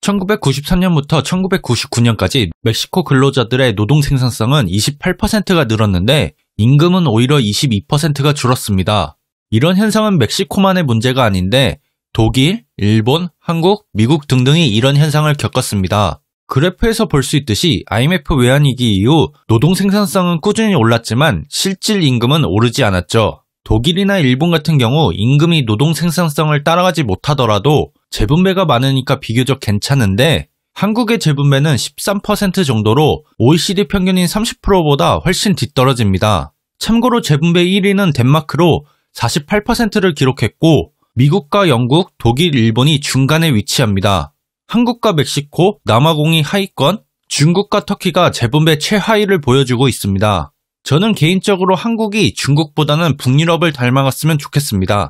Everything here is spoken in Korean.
1993년부터 1999년까지 멕시코 근로자들의 노동 생산성은 28%가 늘었는데 임금은 오히려 22%가 줄었습니다. 이런 현상은 멕시코만의 문제가 아닌데 독일, 일본, 한국, 미국 등등이 이런 현상을 겪었습니다. 그래프에서 볼 수 있듯이 IMF 외환위기 이후 노동 생산성은 꾸준히 올랐지만 실질 임금은 오르지 않았죠. 독일이나 일본 같은 경우 임금이 노동 생산성을 따라가지 못하더라도 재분배가 많으니까 비교적 괜찮은데 한국의 재분배는 13% 정도로 OECD 평균인 30%보다 훨씬 뒤떨어집니다. 참고로 재분배 1위는 덴마크로 48%를 기록했고 미국과 영국, 독일, 일본이 중간에 위치합니다. 한국과 멕시코, 남아공이 하위권, 중국과 터키가 재분배 최하위를 보여주고 있습니다. 저는 개인적으로 한국이 중국보다는 북유럽을 닮아갔으면 좋겠습니다.